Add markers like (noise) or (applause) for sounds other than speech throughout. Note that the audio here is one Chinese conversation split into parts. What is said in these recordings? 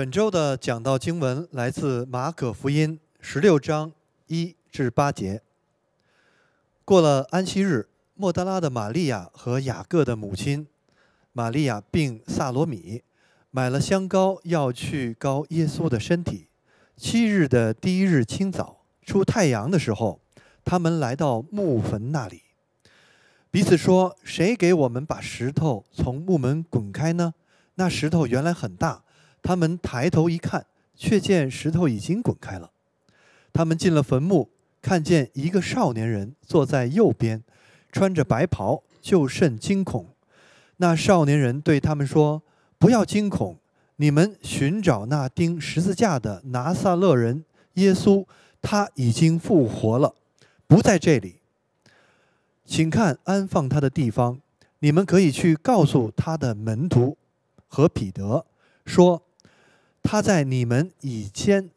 本周的讲道经文来自《马可福音》十六章一至八节。过了安息日，莫德拉的玛利亚和雅各的母亲玛利亚并萨罗米买了香膏，要去膏耶稣的身体。七日的第一日清早出太阳的时候，他们来到墓坟那里，彼此说：“谁给我们把石头从墓门滚开呢？”那石头原来很大。他们抬头一看，却见石头已经滚开了。他们进了坟墓，看见一个少年人坐在右边，穿着白袍，就甚惊恐。那少年人对他们说：“不要惊恐，你们寻找那钉十字架的拿撒勒人耶稣，他已经复活了，不在这里。请看安放他的地方，你们可以去告诉他的门徒和彼得说。”他在你们以前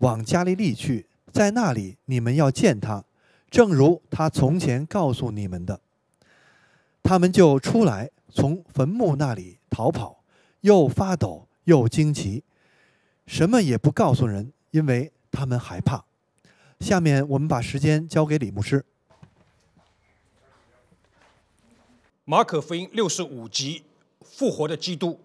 往加利利去，在那里你们要见他，正如他从前告诉你们的。他们就出来，从坟墓那里逃跑，又发抖又惊奇，什么也不告诉人，因为他们害怕。下面我们把时间交给李牧师。马可福音六十五节，复活的基督。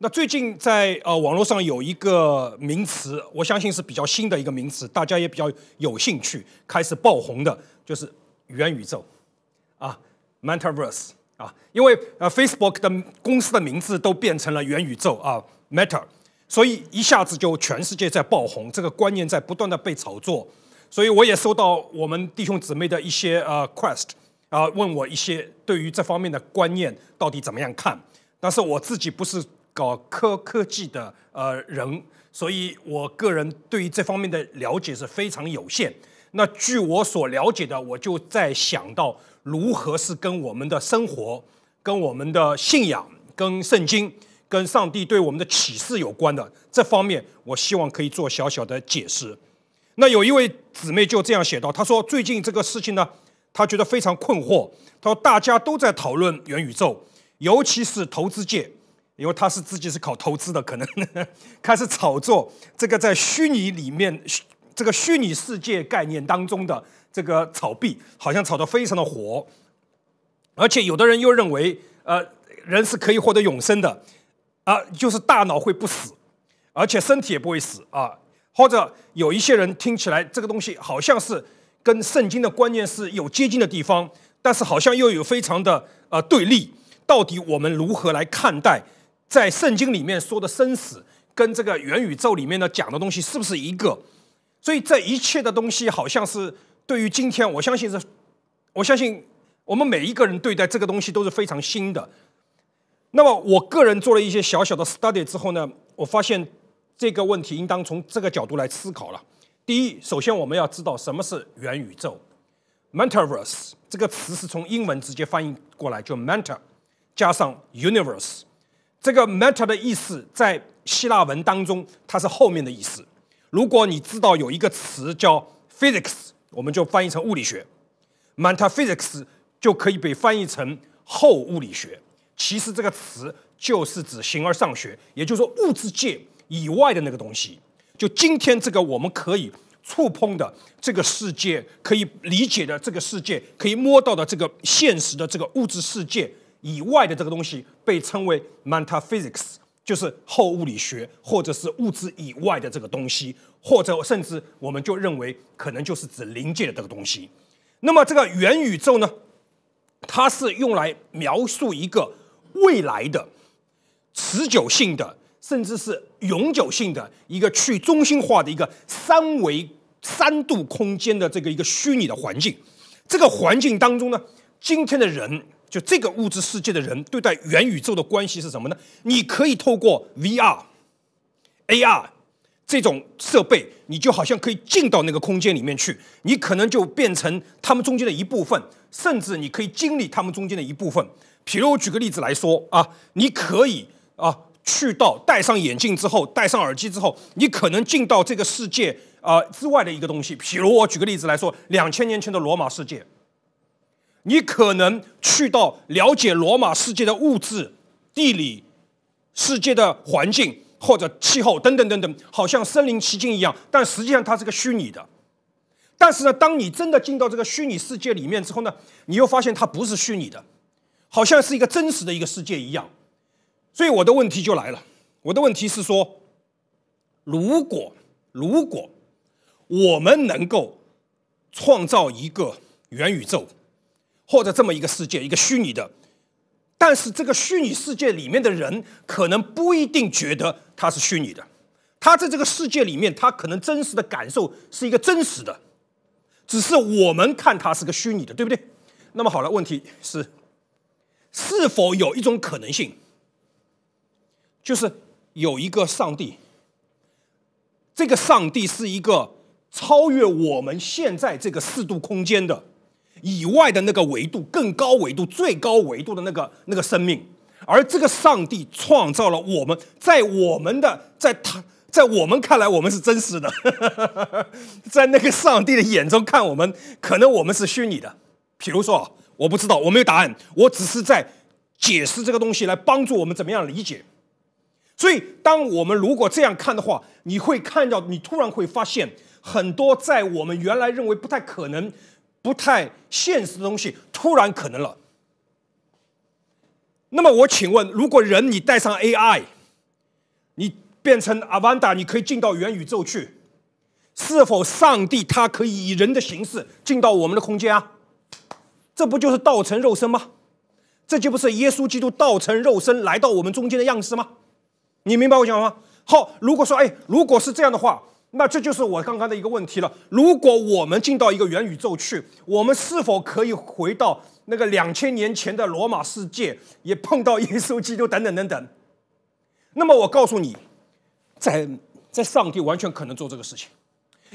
那最近在呃网络上有一个名词，我相信是比较新的一个名词，大家也比较有兴趣，开始爆红的，就是元宇宙，啊，metaverse 啊，因为呃 Facebook 的公司的名字都变成了元宇宙啊，Meta，所以一下子就全世界在爆红，这个观念在不断的被炒作，所以我也收到我们弟兄姊妹的一些呃 quest 啊，问我一些对于这方面的观念到底怎么样看，但是我自己不是。搞科科技的呃人，所以我个人对于这方面的了解是非常有限。那据我所了解的，我就在想到如何是跟我们的生活、跟我们的信仰、跟圣经、跟上帝对我们的启示有关的这方面，我希望可以做小小的解释。那有一位姊妹就这样写道：“她说最近这个事情呢，她觉得非常困惑。她说大家都在讨论元宇宙，尤其是投资界。”因为他是自己是搞投资的，可能 (laughs) 开始炒作这个在虚拟里面，这个虚拟世界概念当中的这个炒币，好像炒得非常的火。而且有的人又认为，呃，人是可以获得永生的，啊，就是大脑会不死，而且身体也不会死啊。或者有一些人听起来这个东西好像是跟圣经的观念是有接近的地方，但是好像又有非常的呃对立。到底我们如何来看待？在圣经里面说的生死，跟这个元宇宙里面的讲的东西是不是一个？所以这一切的东西，好像是对于今天，我相信是，我相信我们每一个人对待这个东西都是非常新的。那么，我个人做了一些小小的 study 之后呢，我发现这个问题应当从这个角度来思考了。第一，首先我们要知道什么是元宇宙 （metaverse）。这个词是从英文直接翻译过来，就 meta 加上 universe。这个 matter 的意思在希腊文当中，它是后面的意思。如果你知道有一个词叫 physics，我们就翻译成物理学，meta physics 就可以被翻译成后物理学。其实这个词就是指形而上学，也就是说物质界以外的那个东西。就今天这个我们可以触碰的这个世界，可以理解的这个世界，可以摸到的这个现实的这个物质世界。以外的这个东西被称为 metaphysics，就是后物理学，或者是物质以外的这个东西，或者甚至我们就认为可能就是指灵界的这个东西。那么这个元宇宙呢，它是用来描述一个未来的持久性的，甚至是永久性的一个去中心化的一个三维三度空间的这个一个虚拟的环境。这个环境当中呢，今天的人。就这个物质世界的人对待元宇宙的关系是什么呢？你可以透过 V R、A R 这种设备，你就好像可以进到那个空间里面去，你可能就变成他们中间的一部分，甚至你可以经历他们中间的一部分。比如我举个例子来说啊，你可以啊去到戴上眼镜之后，戴上耳机之后，你可能进到这个世界啊之外的一个东西。比如我举个例子来说，两千年前的罗马世界。你可能去到了解罗马世界的物质、地理世界的环境或者气候等等等等，好像身临其境一样。但实际上它是个虚拟的。但是呢，当你真的进到这个虚拟世界里面之后呢，你又发现它不是虚拟的，好像是一个真实的一个世界一样。所以我的问题就来了，我的问题是说，如果如果我们能够创造一个元宇宙？或者这么一个世界，一个虚拟的，但是这个虚拟世界里面的人可能不一定觉得它是虚拟的，他在这个世界里面，他可能真实的感受是一个真实的，只是我们看它是个虚拟的，对不对？那么好了，问题是，是否有一种可能性，就是有一个上帝，这个上帝是一个超越我们现在这个四度空间的。以外的那个维度，更高维度、最高维度的那个那个生命，而这个上帝创造了我们，在我们的在他，在我们看来我们是真实的，(laughs) 在那个上帝的眼中看我们，可能我们是虚拟的。比如说啊，我不知道，我没有答案，我只是在解释这个东西，来帮助我们怎么样理解。所以，当我们如果这样看的话，你会看到，你突然会发现很多在我们原来认为不太可能。不太现实的东西突然可能了。那么我请问，如果人你带上 AI，你变成阿凡达，你可以进到元宇宙去，是否上帝他可以以人的形式进到我们的空间啊？这不就是道成肉身吗？这就不不是耶稣基督道成肉身来到我们中间的样式吗？你明白我讲吗？好，如果说哎，如果是这样的话。那这就是我刚刚的一个问题了。如果我们进到一个元宇宙去，我们是否可以回到那个两千年前的罗马世界，也碰到耶稣基督等等等等？那么我告诉你，在在上帝完全可能做这个事情，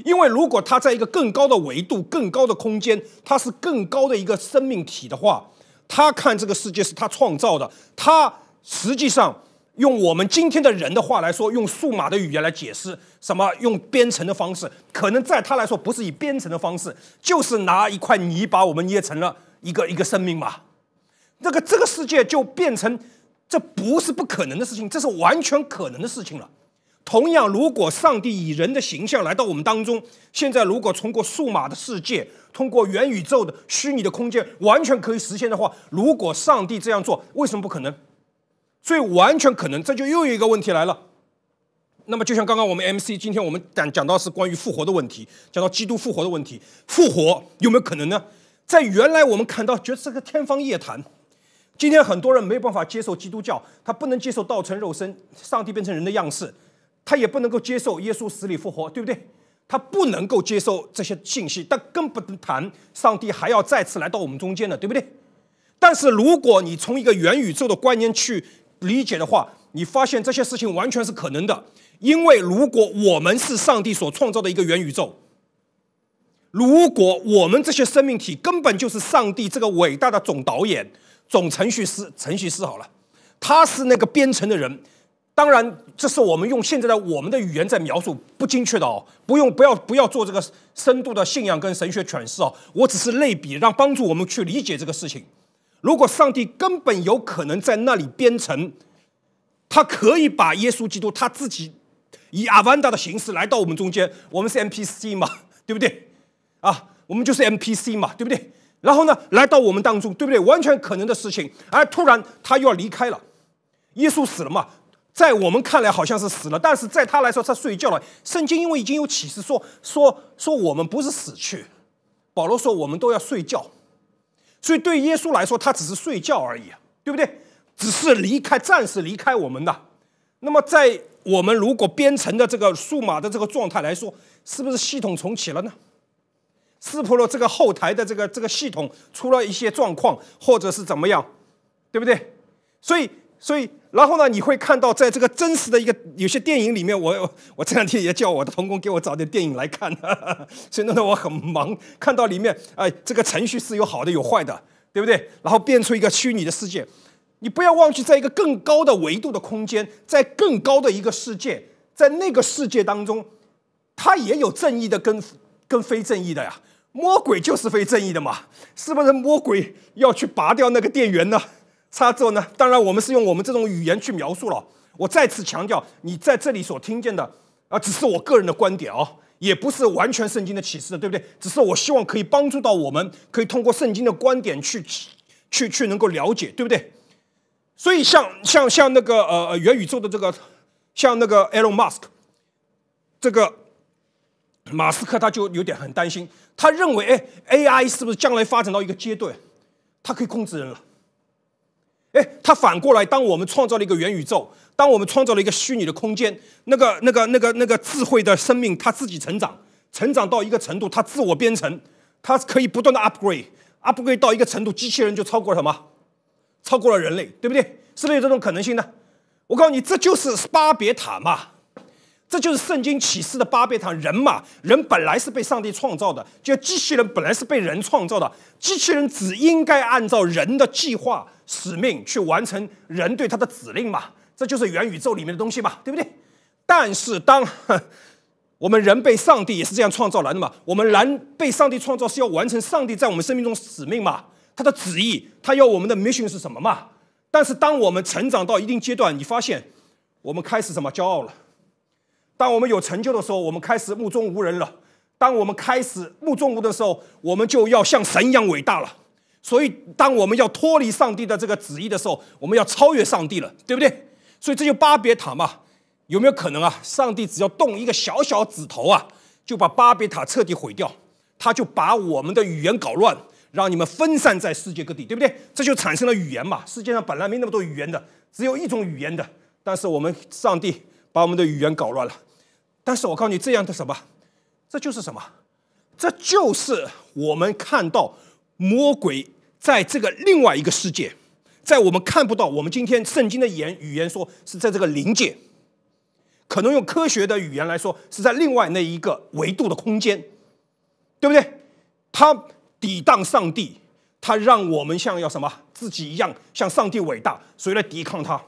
因为如果他在一个更高的维度、更高的空间，他是更高的一个生命体的话，他看这个世界是他创造的，他实际上。用我们今天的人的话来说，用数码的语言来解释，什么用编程的方式，可能在他来说不是以编程的方式，就是拿一块泥把我们捏成了一个一个生命嘛。那个这个世界就变成，这不是不可能的事情，这是完全可能的事情了。同样，如果上帝以人的形象来到我们当中，现在如果通过数码的世界，通过元宇宙的虚拟的空间，完全可以实现的话，如果上帝这样做，为什么不可能？所以完全可能，这就又有一个问题来了。那么就像刚刚我们 M C 今天我们讲讲到是关于复活的问题，讲到基督复活的问题，复活有没有可能呢？在原来我们看到觉得是个天方夜谭。今天很多人没办法接受基督教，他不能接受道成肉身，上帝变成人的样式，他也不能够接受耶稣死里复活，对不对？他不能够接受这些信息，但更不能谈上帝还要再次来到我们中间了，对不对？但是如果你从一个元宇宙的观念去，理解的话，你发现这些事情完全是可能的，因为如果我们是上帝所创造的一个元宇宙，如果我们这些生命体根本就是上帝这个伟大的总导演、总程序师、程序师好了，他是那个编程的人。当然，这是我们用现在的我们的语言在描述，不精确的哦。不用，不要，不要做这个深度的信仰跟神学诠释哦。我只是类比，让帮助我们去理解这个事情。如果上帝根本有可能在那里编程，他可以把耶稣基督他自己以阿凡达的形式来到我们中间。我们是 MPC 嘛，对不对？啊，我们就是 MPC 嘛，对不对？然后呢，来到我们当中，对不对？完全可能的事情。而突然他又要离开了，耶稣死了嘛，在我们看来好像是死了，但是在他来说，他睡觉了。圣经因为已经有启示说说说我们不是死去，保罗说我们都要睡觉。所以对耶稣来说，他只是睡觉而已啊，对不对？只是离开，暂时离开我们的。那么在我们如果编程的这个数码的这个状态来说，是不是系统重启了呢？是不是这个后台的这个这个系统出了一些状况，或者是怎么样，对不对？所以。所以，然后呢？你会看到，在这个真实的一个有些电影里面，我我这两天也叫我的童工给我找点电影来看，(laughs) 所以弄得我很忙。看到里面，哎，这个程序是有好的有坏的，对不对？然后变出一个虚拟的世界，你不要忘记，在一个更高的维度的空间，在更高的一个世界，在那个世界当中，它也有正义的跟跟非正义的呀。魔鬼就是非正义的嘛，是不是？魔鬼要去拔掉那个电源呢？插座呢？当然，我们是用我们这种语言去描述了。我再次强调，你在这里所听见的啊，只是我个人的观点哦，也不是完全圣经的启示的，对不对？只是我希望可以帮助到我们，可以通过圣经的观点去去去能够了解，对不对？所以，像像像那个呃呃元宇宙的这个，像那个 Elon Musk，这个马斯克他就有点很担心，他认为，哎，AI 是不是将来发展到一个阶段，它可以控制人了？哎，它反过来，当我们创造了一个元宇宙，当我们创造了一个虚拟的空间，那个、那个、那个、那个智慧的生命，它自己成长，成长到一个程度，它自我编程，它可以不断的 upgrade，upgrade 到一个程度，机器人就超过了什么？超过了人类，对不对？是不是有这种可能性呢？我告诉你，这就是巴别塔嘛，这就是圣经启示的巴别塔。人嘛，人本来是被上帝创造的，就机器人本来是被人创造的，机器人只应该按照人的计划。使命去完成人对他的指令嘛，这就是元宇宙里面的东西嘛，对不对？但是当我们人被上帝也是这样创造来的嘛，我们人被上帝创造是要完成上帝在我们生命中使命嘛，他的旨意，他要我们的 mission 是什么嘛？但是当我们成长到一定阶段，你发现我们开始什么骄傲了？当我们有成就的时候，我们开始目中无人了。当我们开始目中无的时候，我们就要像神一样伟大了。所以，当我们要脱离上帝的这个旨意的时候，我们要超越上帝了，对不对？所以这就巴别塔嘛，有没有可能啊？上帝只要动一个小小指头啊，就把巴别塔彻底毁掉，他就把我们的语言搞乱，让你们分散在世界各地，对不对？这就产生了语言嘛。世界上本来没那么多语言的，只有一种语言的，但是我们上帝把我们的语言搞乱了。但是我告诉你，这样的什么，这就是什么，这就是我们看到魔鬼。在这个另外一个世界，在我们看不到，我们今天圣经的言语言说是在这个灵界，可能用科学的语言来说是在另外那一个维度的空间，对不对？它抵挡上帝，它让我们像要什么自己一样，像上帝伟大，谁来抵抗它？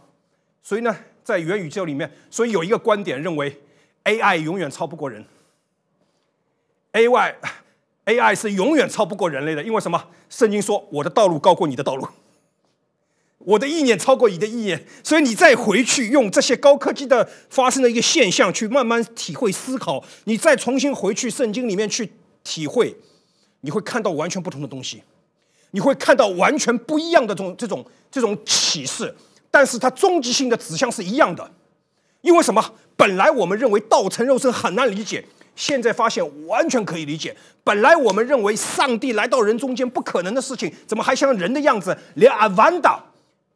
所以呢，在元宇宙里面，所以有一个观点认为，AI 永远超不过人。A i AI 是永远超不过人类的，因为什么？圣经说：“我的道路高过你的道路，我的意念超过你的意念。”所以你再回去用这些高科技的发生的一个现象去慢慢体会思考，你再重新回去圣经里面去体会，你会看到完全不同的东西，你会看到完全不一样的这种这种这种启示，但是它终极性的指向是一样的。因为什么？本来我们认为道成肉身很难理解。现在发现完全可以理解。本来我们认为上帝来到人中间不可能的事情，怎么还像人的样子？连阿凡达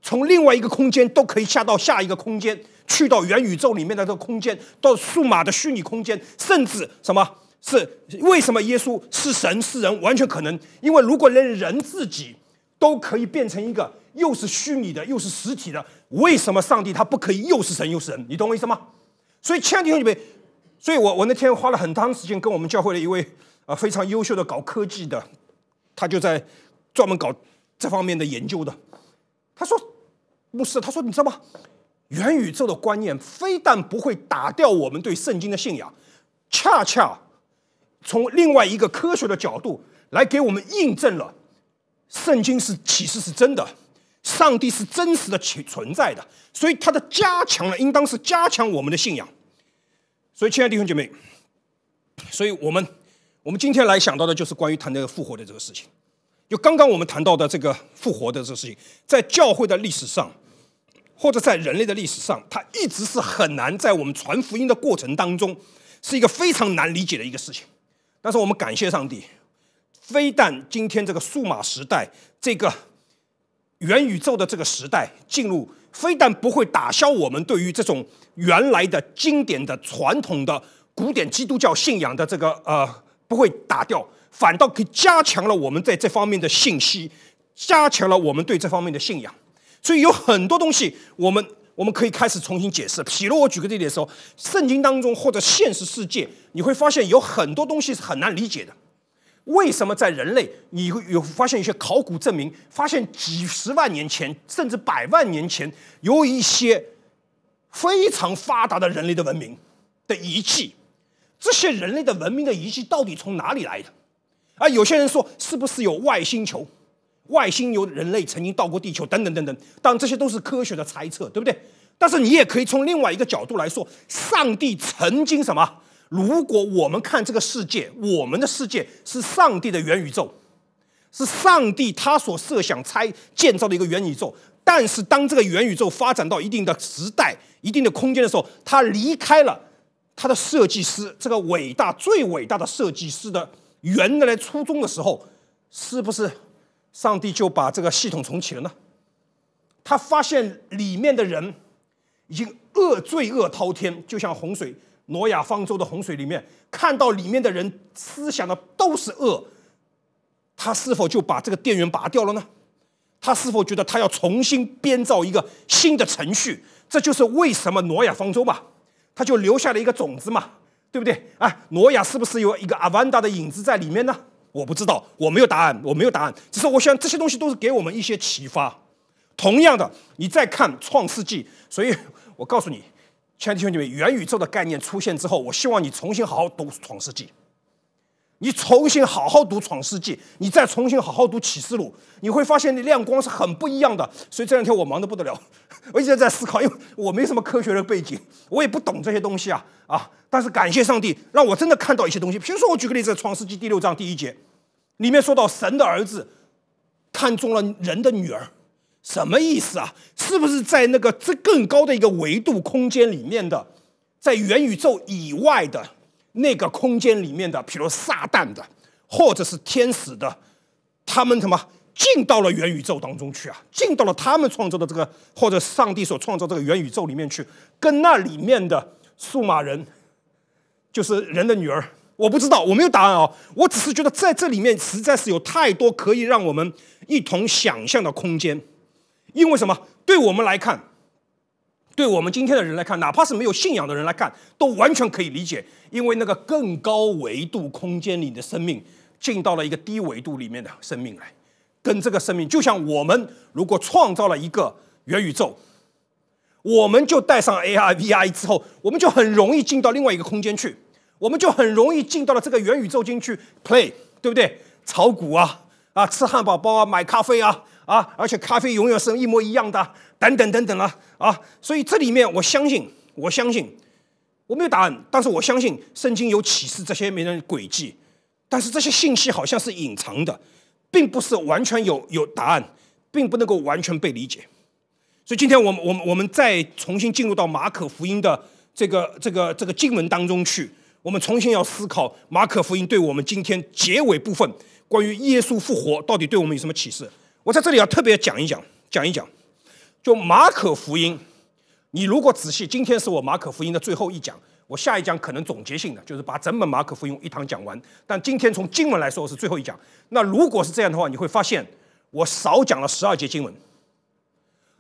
从另外一个空间都可以下到下一个空间，去到元宇宙里面的这个空间，到数码的虚拟空间，甚至什么？是为什么耶稣是神是人完全可能？因为如果连人自己都可以变成一个又是虚拟的又是实体的，为什么上帝他不可以又是神又是人？你懂我意思吗？所以，亲爱的弟兄姐妹。所以，我我那天花了很长时间跟我们教会的一位啊非常优秀的搞科技的，他就在专门搞这方面的研究的。他说：“牧师，他说你知道吗？元宇宙的观念非但不会打掉我们对圣经的信仰，恰恰从另外一个科学的角度来给我们印证了，圣经是启示是真的，上帝是真实的存存在的。所以，它的加强了，应当是加强我们的信仰。”所以，亲爱的弟兄姐妹，所以我们我们今天来想到的就是关于谈这个复活的这个事情。就刚刚我们谈到的这个复活的这个事情，在教会的历史上，或者在人类的历史上，它一直是很难在我们传福音的过程当中，是一个非常难理解的一个事情。但是我们感谢上帝，非但今天这个数码时代、这个元宇宙的这个时代进入，非但不会打消我们对于这种。原来的经典的传统的古典基督教信仰的这个呃不会打掉，反倒给加强了我们在这方面的信息，加强了我们对这方面的信仰。所以有很多东西，我们我们可以开始重新解释。譬如我举个例子说，圣经当中或者现实世界，你会发现有很多东西是很难理解的。为什么在人类，你会有发现一些考古证明，发现几十万年前甚至百万年前，有一些。非常发达的人类的文明的遗迹，这些人类的文明的遗迹到底从哪里来的？啊，有些人说是不是有外星球，外星球人类曾经到过地球等等等等。当然这些都是科学的猜测，对不对？但是你也可以从另外一个角度来说，上帝曾经什么？如果我们看这个世界，我们的世界是上帝的元宇宙，是上帝他所设想、拆建造的一个元宇宙。但是，当这个元宇宙发展到一定的时代、一定的空间的时候，他离开了他的设计师，这个伟大、最伟大的设计师的原来初衷的时候，是不是上帝就把这个系统重启了呢？他发现里面的人已经恶、罪恶滔天，就像洪水，挪亚方舟的洪水里面，看到里面的人思想的都是恶，他是否就把这个电源拔掉了呢？他是否觉得他要重新编造一个新的程序？这就是为什么挪亚方舟嘛，他就留下了一个种子嘛，对不对？啊，挪亚是不是有一个阿凡达的影子在里面呢？我不知道，我没有答案，我没有答案。只是我想这些东西都是给我们一些启发。同样的，你再看《创世纪》，所以我告诉你，亲爱的兄弟们，元宇宙的概念出现之后，我希望你重新好好读《创世纪》。你重新好好读《创世纪》，你再重新好好读《启示录》，你会发现那亮光是很不一样的。所以这两天我忙得不得了，(laughs) 我一直在思考，因为我没什么科学的背景，我也不懂这些东西啊啊！但是感谢上帝，让我真的看到一些东西。比如说，我举个例子，《创世纪》第六章第一节，里面说到神的儿子看中了人的女儿，什么意思啊？是不是在那个这更高的一个维度空间里面的，在元宇宙以外的？那个空间里面的，比如撒旦的，或者是天使的，他们什么进到了元宇宙当中去啊？进到了他们创造的这个，或者上帝所创造这个元宇宙里面去，跟那里面的数码人，就是人的女儿，我不知道，我没有答案啊。我只是觉得在这里面实在是有太多可以让我们一同想象的空间，因为什么？对，我们来看。对我们今天的人来看，哪怕是没有信仰的人来看，都完全可以理解，因为那个更高维度空间里的生命，进到了一个低维度里面的生命来，跟这个生命就像我们如果创造了一个元宇宙，我们就带上 ARVI 之后，我们就很容易进到另外一个空间去，我们就很容易进到了这个元宇宙进去 play，对不对？炒股啊，啊，吃汉堡包啊，买咖啡啊。啊，而且咖啡永远是一模一样的，等等等等了啊！所以这里面我相信，我相信，我没有答案，但是我相信圣经有启示这些没人轨迹，但是这些信息好像是隐藏的，并不是完全有有答案，并不能够完全被理解。所以今天我们我们我们再重新进入到马可福音的这个这个这个经文当中去，我们重新要思考马可福音对我们今天结尾部分关于耶稣复活到底对我们有什么启示。我在这里要特别讲一讲，讲一讲，就马可福音。你如果仔细，今天是我马可福音的最后一讲，我下一讲可能总结性的，就是把整本马可福音一堂讲完。但今天从经文来说是最后一讲。那如果是这样的话，你会发现我少讲了十二节经文。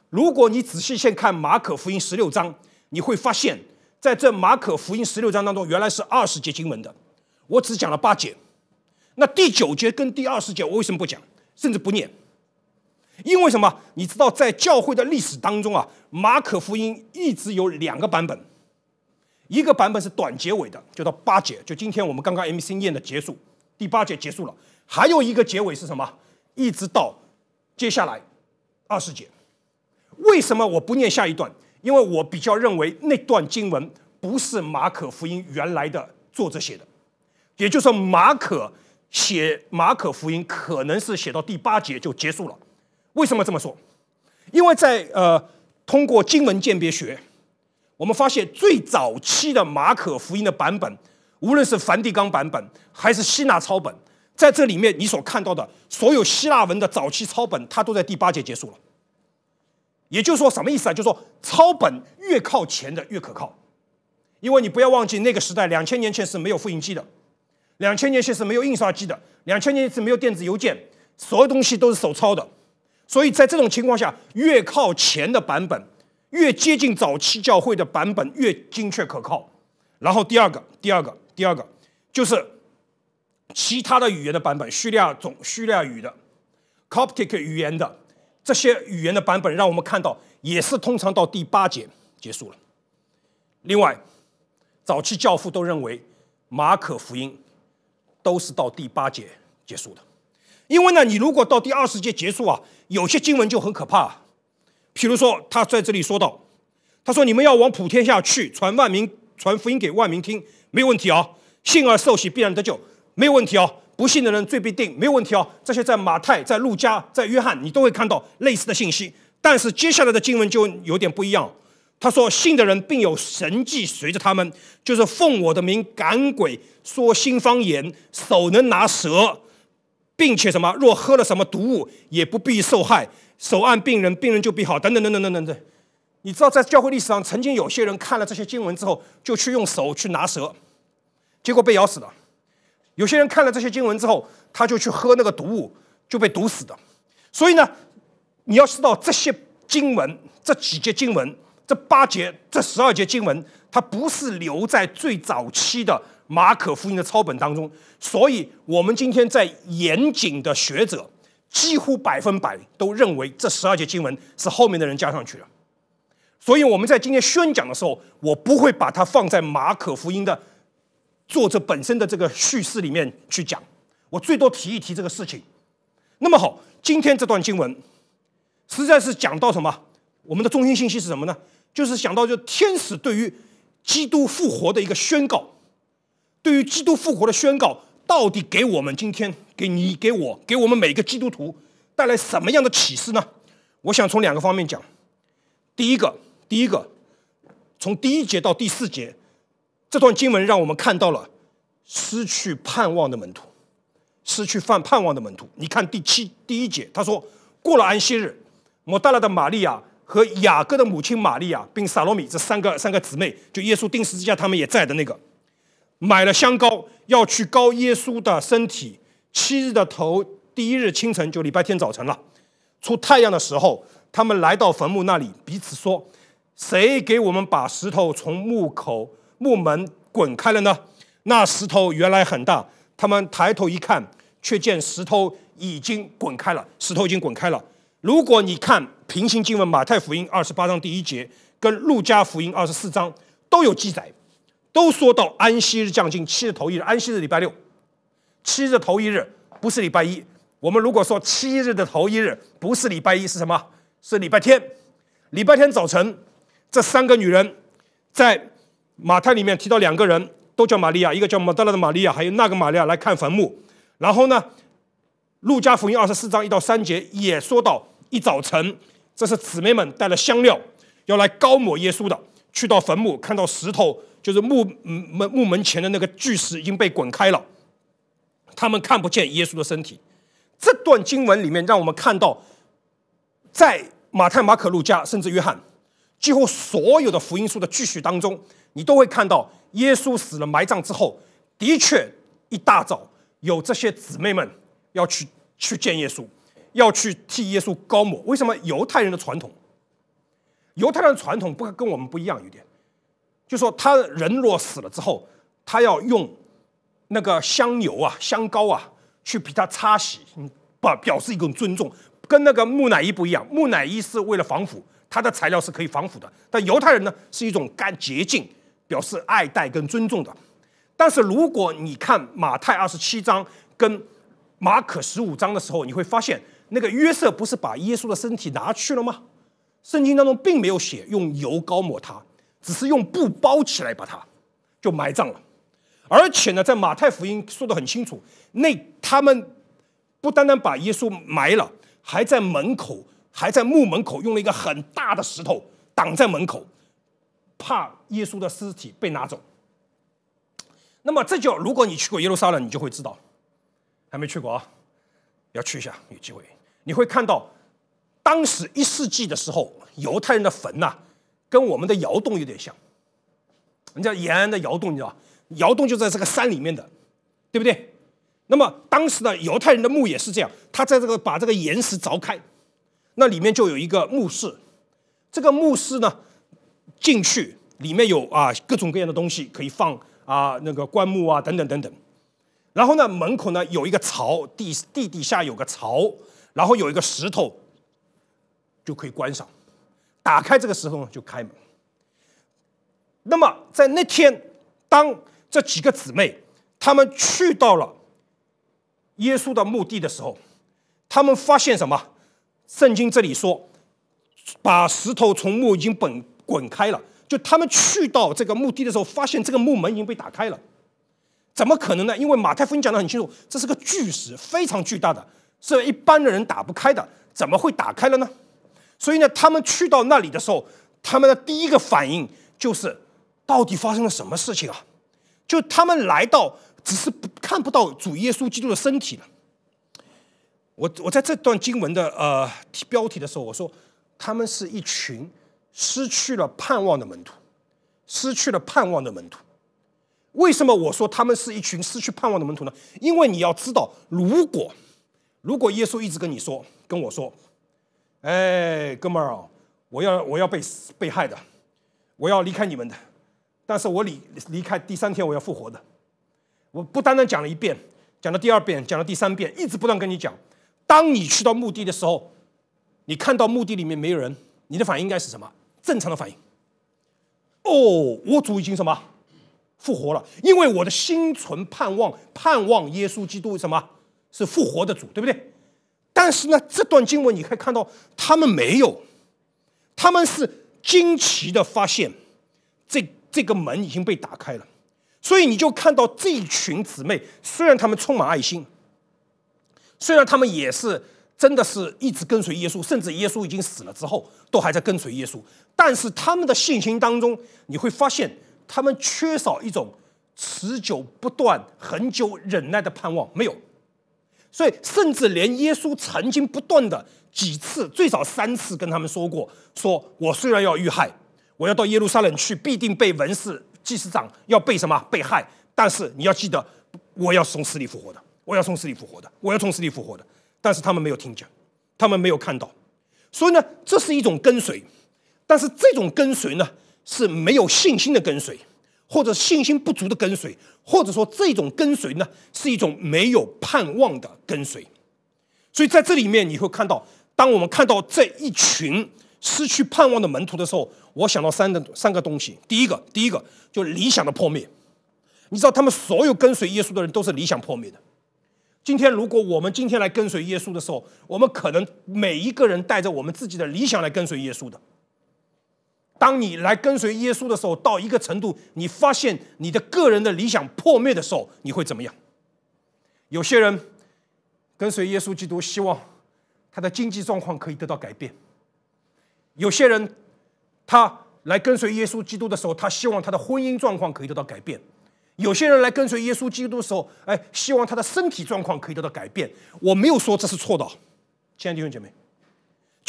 如果你仔细先看马可福音十六章，你会发现在这马可福音十六章当中原来是二十节经文的，我只讲了八节。那第九节跟第二十节我为什么不讲，甚至不念？因为什么？你知道，在教会的历史当中啊，马可福音一直有两个版本，一个版本是短结尾的，就到八节，就今天我们刚刚 m c 念的结束，第八节结束了。还有一个结尾是什么？一直到接下来二十节。为什么我不念下一段？因为我比较认为那段经文不是马可福音原来的作者写的，也就是说，马可写马可福音可能是写到第八节就结束了。为什么这么说？因为在呃，通过经文鉴别学，我们发现最早期的马可福音的版本，无论是梵蒂冈版本还是希腊抄本，在这里面你所看到的所有希腊文的早期抄本，它都在第八节结束了。也就是说，什么意思啊？就说抄本越靠前的越可靠，因为你不要忘记，那个时代两千年前是没有复印机的，两千年前是没有印刷机的，两千年前是没有电子邮件，所有东西都是手抄的。所以在这种情况下，越靠前的版本，越接近早期教会的版本，越精确可靠。然后第二个，第二个，第二个，就是其他的语言的版本，叙利亚种叙利亚语的、Coptic 语言的这些语言的版本，让我们看到也是通常到第八节结束了。另外，早期教父都认为马可福音都是到第八节结束的，因为呢，你如果到第二十节结束啊。有些经文就很可怕，譬如说，他在这里说到，他说：“你们要往普天下去，传万民，传福音给万民听，没有问题啊。信而受洗，必然得救，没有问题啊。不信的人，罪必定，没有问题啊。”这些在马太、在路加、在约翰，你都会看到类似的信息。但是接下来的经文就有点不一样。他说：“信的人，并有神迹随着他们，就是奉我的名赶鬼，说新方言，手能拿蛇。”并且什么？若喝了什么毒物，也不必受害。手按病人，病人就必好。等等等等等等等。你知道，在教会历史上，曾经有些人看了这些经文之后，就去用手去拿蛇，结果被咬死了；有些人看了这些经文之后，他就去喝那个毒物，就被毒死的。所以呢，你要知道这些经文，这几节经文，这八节，这十二节经文。它不是留在最早期的马可福音的抄本当中，所以我们今天在严谨的学者几乎百分百都认为这十二节经文是后面的人加上去的。所以我们在今天宣讲的时候，我不会把它放在马可福音的作者本身的这个叙事里面去讲，我最多提一提这个事情。那么好，今天这段经文实在是讲到什么？我们的中心信息是什么呢？就是讲到就天使对于。基督复活的一个宣告，对于基督复活的宣告，到底给我们今天给你给我给我们每个基督徒带来什么样的启示呢？我想从两个方面讲。第一个，第一个，从第一节到第四节，这段经文让我们看到了失去盼望的门徒，失去犯盼望的门徒。你看第七第一节，他说过了安息日，抹大拉的玛利亚。和雅各的母亲玛利亚，并萨罗米这三个三个姊妹，就耶稣钉十之架他们也在的那个，买了香膏要去膏耶稣的身体。七日的头，第一日清晨就礼拜天早晨了，出太阳的时候，他们来到坟墓那里，彼此说：“谁给我们把石头从墓口墓门滚开了呢？”那石头原来很大，他们抬头一看，却见石头已经滚开了，石头已经滚开了。如果你看平行经文，马太福音二十八章第一节跟路加福音二十四章都有记载，都说到安息日将近，七日头一日，安息日礼拜六，七日头一日不是礼拜一。我们如果说七日的头一日不是礼拜一，是什么？是礼拜天，礼拜天早晨，这三个女人在马太里面提到两个人，都叫玛利亚，一个叫马德拉的玛利亚，还有那个玛利亚来看坟墓。然后呢，路加福音二十四章一到三节也说到。一早晨，这是姊妹们带了香料要来高抹耶稣的。去到坟墓，看到石头就是墓门墓门前的那个巨石已经被滚开了，他们看不见耶稣的身体。这段经文里面，让我们看到，在马太、马可、路加，甚至约翰，几乎所有的福音书的记叙当中，你都会看到耶稣死了埋葬之后，的确一大早有这些姊妹们要去去见耶稣。要去替耶稣高抹，为什么犹太人的传统？犹太人的传统不跟我们不一样，有点，就说他人若死了之后，他要用那个香油啊、香膏啊去替他擦洗，表表示一种尊重，跟那个木乃伊不一样。木乃伊是为了防腐，它的材料是可以防腐的，但犹太人呢是一种干洁净，表示爱戴跟尊重的。但是如果你看马太二十七章跟马可十五章的时候，你会发现。那个约瑟不是把耶稣的身体拿去了吗？圣经当中并没有写用油膏抹他，只是用布包起来把他就埋葬了。而且呢，在马太福音说的很清楚，那他们不单单把耶稣埋了，还在门口，还在墓门口用了一个很大的石头挡在门口，怕耶稣的尸体被拿走。那么这就，如果你去过耶路撒冷，你就会知道，还没去过啊，要去一下，有机会。你会看到，当时一世纪的时候，犹太人的坟呐，跟我们的窑洞有点像。人家延安的窑洞，你知道，窑洞就在这个山里面的，对不对？那么当时的犹太人的墓也是这样，他在这个把这个岩石凿开，那里面就有一个墓室。这个墓室呢，进去里面有啊各种各样的东西可以放啊那个棺木啊等等等等。然后呢，门口呢有一个槽，地地底下有个槽。然后有一个石头就可以关上，打开这个头呢就开门。那么在那天，当这几个姊妹他们去到了耶稣的墓地的时候，他们发现什么？圣经这里说，把石头从墓已经滚滚开了。就他们去到这个墓地的时候，发现这个墓门已经被打开了。怎么可能呢？因为马太福音讲的很清楚，这是个巨石，非常巨大的。是一般的人打不开的，怎么会打开了呢？所以呢，他们去到那里的时候，他们的第一个反应就是：到底发生了什么事情啊？就他们来到，只是看不到主耶稣基督的身体了。我我在这段经文的呃标题的时候，我说他们是一群失去了盼望的门徒，失去了盼望的门徒。为什么我说他们是一群失去盼望的门徒呢？因为你要知道，如果如果耶稣一直跟你说，跟我说，哎，哥们儿哦，我要我要被被害的，我要离开你们的，但是我离离开第三天我要复活的，我不单单讲了一遍，讲了第二遍，讲了第三遍，一直不断跟你讲，当你去到墓地的时候，你看到墓地里面没有人，你的反应应该是什么？正常的反应。哦，我主已经什么复活了，因为我的心存盼望，盼望耶稣基督什么？是复活的主，对不对？但是呢，这段经文你可以看到，他们没有，他们是惊奇的发现，这这个门已经被打开了。所以你就看到这一群姊妹，虽然他们充满爱心，虽然他们也是真的是一直跟随耶稣，甚至耶稣已经死了之后，都还在跟随耶稣，但是他们的信心当中，你会发现他们缺少一种持久不断、恒久忍耐的盼望，没有。所以，甚至连耶稣曾经不断的几次，最少三次跟他们说过：“说我虽然要遇害，我要到耶路撒冷去，必定被文士、祭司长要被什么被害，但是你要记得，我要从死里复活的，我要从死里复活的，我要从死里复活的。”但是他们没有听见，他们没有看到。所以呢，这是一种跟随，但是这种跟随呢是没有信心的跟随。或者信心不足的跟随，或者说这种跟随呢，是一种没有盼望的跟随。所以在这里面，你会看到，当我们看到这一群失去盼望的门徒的时候，我想到三个三个东西。第一个，第一个就理想的破灭。你知道，他们所有跟随耶稣的人都是理想破灭的。今天，如果我们今天来跟随耶稣的时候，我们可能每一个人带着我们自己的理想来跟随耶稣的。当你来跟随耶稣的时候，到一个程度，你发现你的个人的理想破灭的时候，你会怎么样？有些人跟随耶稣基督，希望他的经济状况可以得到改变；有些人他来跟随耶稣基督的时候，他希望他的婚姻状况可以得到改变；有些人来跟随耶稣基督的时候，哎，希望他的身体状况可以得到改变。我没有说这是错的，亲爱的弟兄姐妹。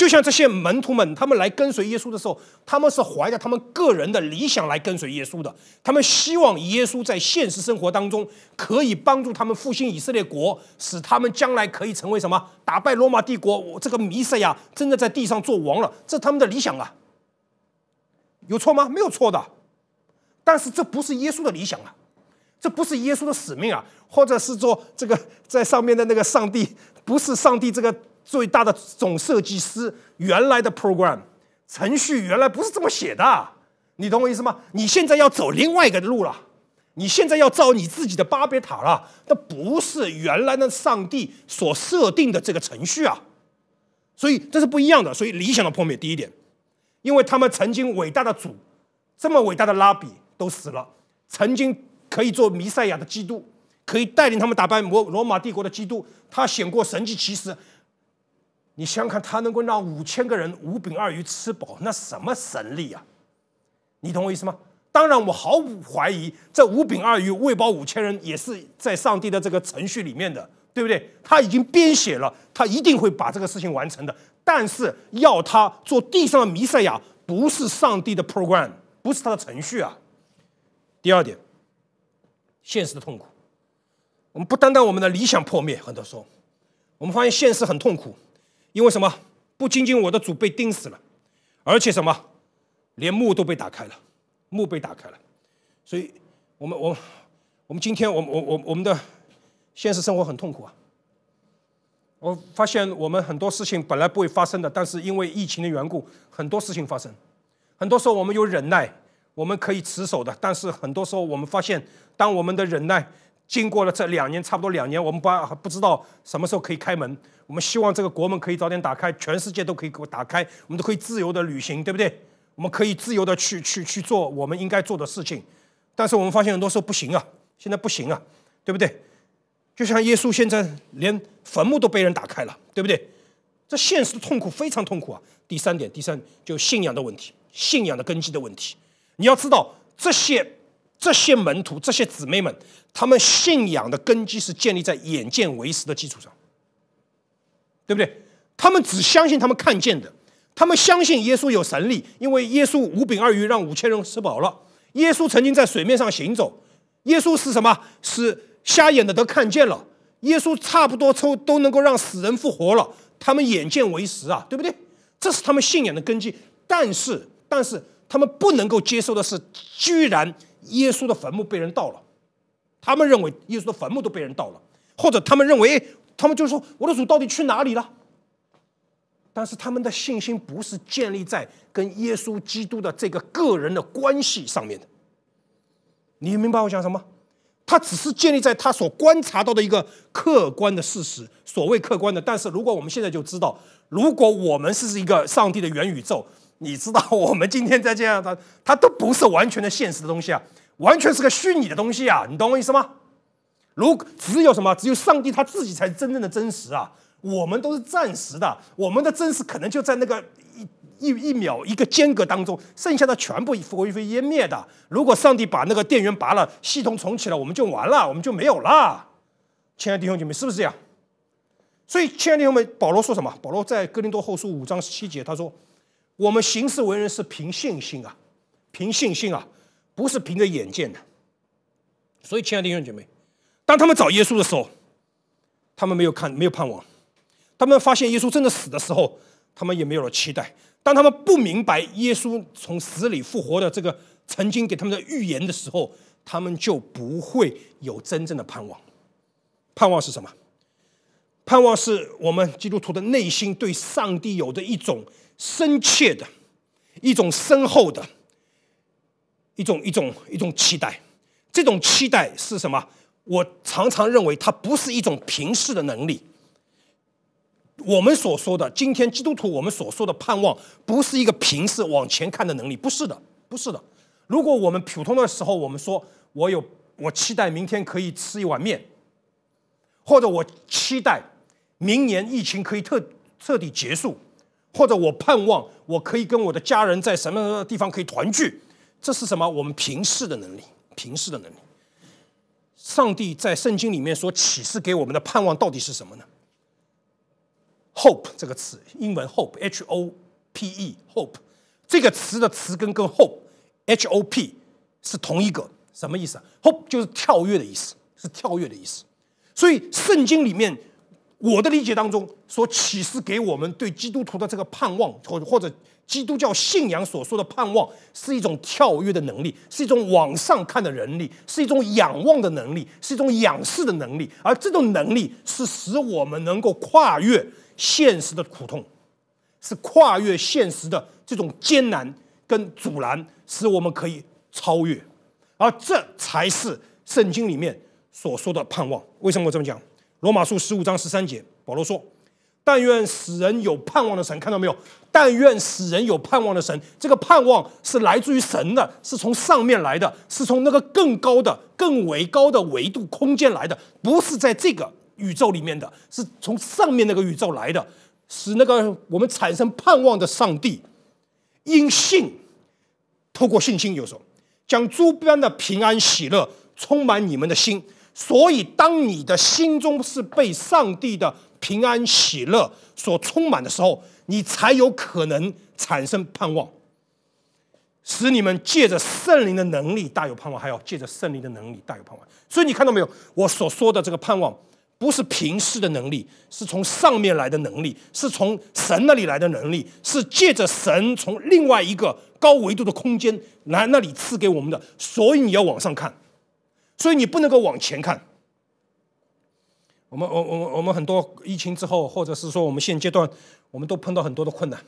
就像这些门徒们，他们来跟随耶稣的时候，他们是怀着他们个人的理想来跟随耶稣的。他们希望耶稣在现实生活当中可以帮助他们复兴以色列国，使他们将来可以成为什么，打败罗马帝国，我这个弥赛亚真的在地上做王了。这是他们的理想啊，有错吗？没有错的。但是这不是耶稣的理想啊，这不是耶稣的使命啊，或者是说这个在上面的那个上帝，不是上帝这个。最大的总设计师原来的 program 程序原来不是这么写的，你懂我意思吗？你现在要走另外一个路了，你现在要造你自己的巴别塔了，那不是原来的上帝所设定的这个程序啊，所以这是不一样的。所以理想的破灭第一点，因为他们曾经伟大的主，这么伟大的拉比都死了，曾经可以做弥赛亚的基督，可以带领他们打败摩罗马帝国的基督，他显过神迹奇事。你想想看，他能够让五千个人无饼二鱼吃饱，那什么神力啊？你懂我意思吗？当然，我毫不怀疑，这无饼二鱼喂饱五千人也是在上帝的这个程序里面的，对不对？他已经编写了，他一定会把这个事情完成的。但是，要他做地上的弥赛亚，不是上帝的 program，不是他的程序啊。第二点，现实的痛苦，我们不单单我们的理想破灭，很多时候，我们发现现实很痛苦。因为什么？不仅仅我的祖被钉死了，而且什么，连墓都被打开了，墓被打开了。所以，我们我我们今天我们我我我们的现实生活很痛苦啊。我发现我们很多事情本来不会发生的，但是因为疫情的缘故，很多事情发生。很多时候我们有忍耐，我们可以持守的，但是很多时候我们发现，当我们的忍耐。经过了这两年，差不多两年，我们不不知道什么时候可以开门。我们希望这个国门可以早点打开，全世界都可以给我打开，我们都可以自由的旅行，对不对？我们可以自由的去去去做我们应该做的事情。但是我们发现很多时候不行啊，现在不行啊，对不对？就像耶稣现在连坟墓都被人打开了，对不对？这现实的痛苦非常痛苦啊。第三点，第三就信仰的问题，信仰的根基的问题，你要知道这些。这些门徒、这些姊妹们，他们信仰的根基是建立在眼见为实的基础上，对不对？他们只相信他们看见的，他们相信耶稣有神力，因为耶稣五饼二鱼让五千人吃饱了，耶稣曾经在水面上行走，耶稣是什么？是瞎眼的都看见了，耶稣差不多都都能够让死人复活了。他们眼见为实啊，对不对？这是他们信仰的根基。但是，但是他们不能够接受的是，居然。耶稣的坟墓被人盗了，他们认为耶稣的坟墓都被人盗了，或者他们认为，他们就说，我的主到底去哪里了？但是他们的信心不是建立在跟耶稣基督的这个个人的关系上面的，你明白我想什么？他只是建立在他所观察到的一个客观的事实，所谓客观的。但是如果我们现在就知道，如果我们是一个上帝的元宇宙。你知道我们今天在这样的，它都不是完全的现实的东西啊，完全是个虚拟的东西啊，你懂我意思吗？如只有什么，只有上帝他自己才是真正的真实啊，我们都是暂时的，我们的真实可能就在那个一一一秒一个间隔当中，剩下的全部灰飞烟灭的。如果上帝把那个电源拔了，系统重启了，我们就完了，我们就没有了。亲爱的弟兄姐妹，是不是这样？所以，亲爱的弟兄们，保罗说什么？保罗在哥林多后书五章十七节他说。我们行事为人是凭信心啊，凭信心啊，不是凭着眼见的。所以，亲爱的弟兄姐妹，当他们找耶稣的时候，他们没有看，没有盼望；他们发现耶稣真的死的时候，他们也没有了期待。当他们不明白耶稣从死里复活的这个曾经给他们的预言的时候，他们就不会有真正的盼望。盼望是什么？盼望是我们基督徒的内心对上帝有的一种。深切的一种深厚的，一种一种一种期待，这种期待是什么？我常常认为它不是一种平视的能力。我们所说的今天基督徒，我们所说的盼望，不是一个平视往前看的能力，不是的，不是的。如果我们普通的时候，我们说我有我期待明天可以吃一碗面，或者我期待明年疫情可以彻彻底结束。或者我盼望我可以跟我的家人在什么什么地方可以团聚，这是什么？我们平视的能力，平视的能力。上帝在圣经里面所启示给我们的盼望到底是什么呢？Hope 这个词，英文 hope，H-O-P-E，hope 这个词的词根跟 hope，H-O-P 是同一个，什么意思？Hope 啊就是跳跃的意思，是跳跃的意思。所以圣经里面。我的理解当中，所启示给我们对基督徒的这个盼望，或或者基督教信仰所说的盼望，是一种跳跃的能力，是一种往上看的能力，是一种仰望的能力，是一种仰视的能力。而这种能力是使我们能够跨越现实的苦痛，是跨越现实的这种艰难跟阻拦，使我们可以超越。而这才是圣经里面所说的盼望。为什么我这么讲？罗马书十五章十三节，保罗说：“但愿使人有盼望的神，看到没有？但愿使人有盼望的神，这个盼望是来自于神的，是从上面来的，是从那个更高的、更为高的维度空间来的，不是在这个宇宙里面的，是从上面那个宇宙来的，使那个我们产生盼望的上帝，因信，透过信心，有时候将诸般的平安喜乐充满你们的心。”所以，当你的心中是被上帝的平安喜乐所充满的时候，你才有可能产生盼望。使你们借着圣灵的能力大有盼望，还要借着圣灵的能力大有盼望。所以你看到没有？我所说的这个盼望，不是平视的能力，是从上面来的能力，是从神那里来的能力，是借着神从另外一个高维度的空间来那里赐给我们的。所以你要往上看。所以你不能够往前看。我们我我我们很多疫情之后，或者是说我们现阶段，我们都碰到很多的困难。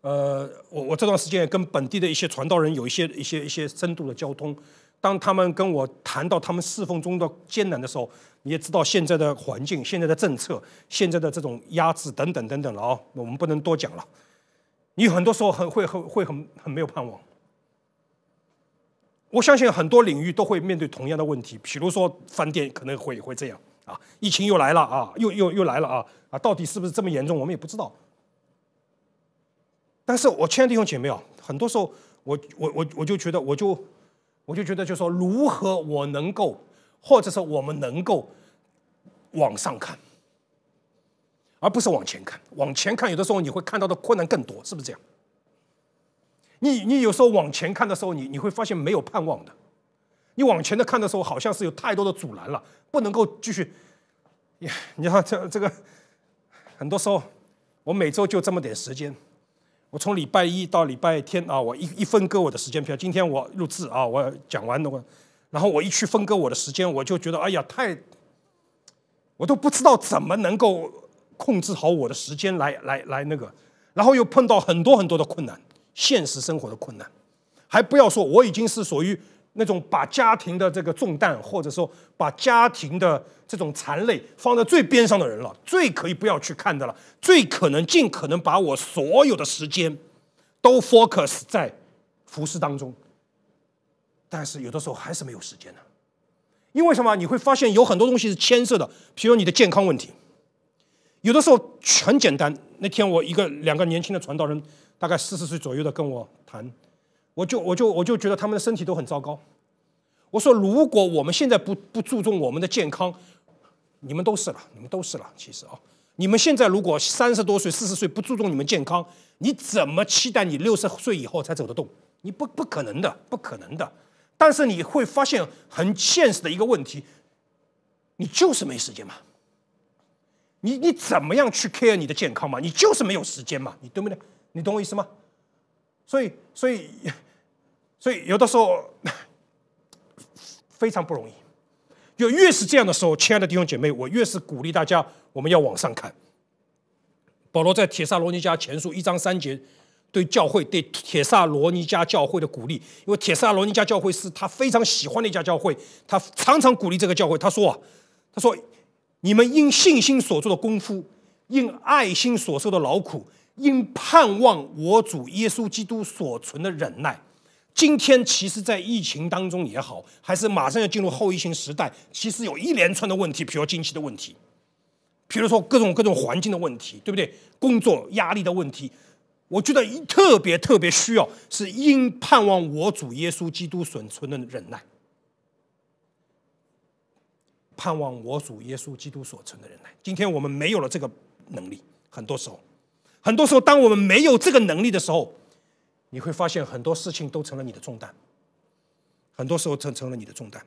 呃，我我这段时间也跟本地的一些传道人有一些一些一些深度的交通。当他们跟我谈到他们侍奉中的艰难的时候，你也知道现在的环境、现在的政策、现在的这种压制等等等等了啊，我们不能多讲了。你很多时候很会很会很很没有盼望。我相信很多领域都会面对同样的问题，比如说饭店可能会会这样啊，疫情又来了啊，又又又来了啊啊，到底是不是这么严重，我们也不知道。但是我亲爱的弟兄姐妹啊，很多时候我我我我就觉得我就我就觉得就说如何我能够，或者是我们能够往上看，而不是往前看。往前看有的时候你会看到的困难更多，是不是这样？你你有时候往前看的时候，你你会发现没有盼望的。你往前的看的时候，好像是有太多的阻拦了，不能够继续。你看这这个，很多时候我每周就这么点时间，我从礼拜一到礼拜天啊，我一一分割我的时间比如今天我录制啊，我讲完的我，然后我一去分割我的时间，我就觉得哎呀，太，我都不知道怎么能够控制好我的时间来来来那个，然后又碰到很多很多的困难。现实生活的困难，还不要说，我已经是属于那种把家庭的这个重担，或者说把家庭的这种残累放在最边上的人了，最可以不要去看的了，最可能尽可能把我所有的时间都 focus 在服饰当中，但是有的时候还是没有时间呢，因为什么？你会发现有很多东西是牵涉的，譬如你的健康问题，有的时候很简单。那天我一个两个年轻的传道人。大概四十岁左右的跟我谈，我就我就我就觉得他们的身体都很糟糕。我说，如果我们现在不不注重我们的健康，你们都是了，你们都是了。其实啊，你们现在如果三十多岁、四十岁不注重你们健康，你怎么期待你六十岁以后才走得动？你不不可能的，不可能的。但是你会发现很现实的一个问题，你就是没时间嘛。你你怎么样去 care 你的健康嘛？你就是没有时间嘛？你对不对？你懂我意思吗？所以，所以，(laughs) 所以，有的时候非常不容易。就越是这样的时候，亲爱的弟兄姐妹，我越是鼓励大家，我们要往上看。保罗在《铁萨罗尼加前书》一章三节对教会、对铁萨罗尼加教会的鼓励，因为铁萨罗尼加教会是他非常喜欢的一家教会，他常常鼓励这个教会。他说：“啊，他说，你们因信心所做的功夫，因爱心所受的劳苦。”因盼望我主耶稣基督所存的忍耐，今天其实，在疫情当中也好，还是马上要进入后疫情时代，其实有一连串的问题，比如经济的问题，比如说各种各种环境的问题，对不对？工作压力的问题，我觉得特别特别需要是因盼望我主耶稣基督所存的忍耐，盼望我主耶稣基督所存的忍耐。今天我们没有了这个能力，很多时候。很多时候，当我们没有这个能力的时候，你会发现很多事情都成了你的重担。很多时候成成了你的重担，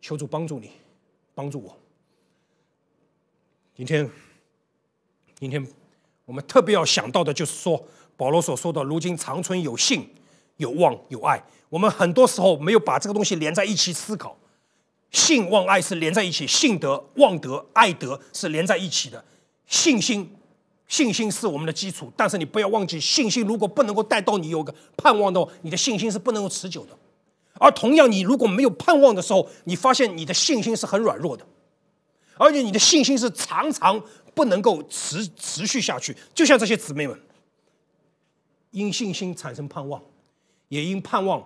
求主帮助你，帮助我。今天，今天我们特别要想到的就是说，保罗所说的“如今长存有信、有望、有爱”，我们很多时候没有把这个东西连在一起思考。信、望、爱是连在一起，信德、望德、爱德是连在一起的，信心。信心是我们的基础，但是你不要忘记，信心如果不能够带到你有个盼望的，你的信心是不能够持久的。而同样，你如果没有盼望的时候，你发现你的信心是很软弱的，而且你的信心是常常不能够持持续下去。就像这些姊妹们，因信心产生盼望，也因盼望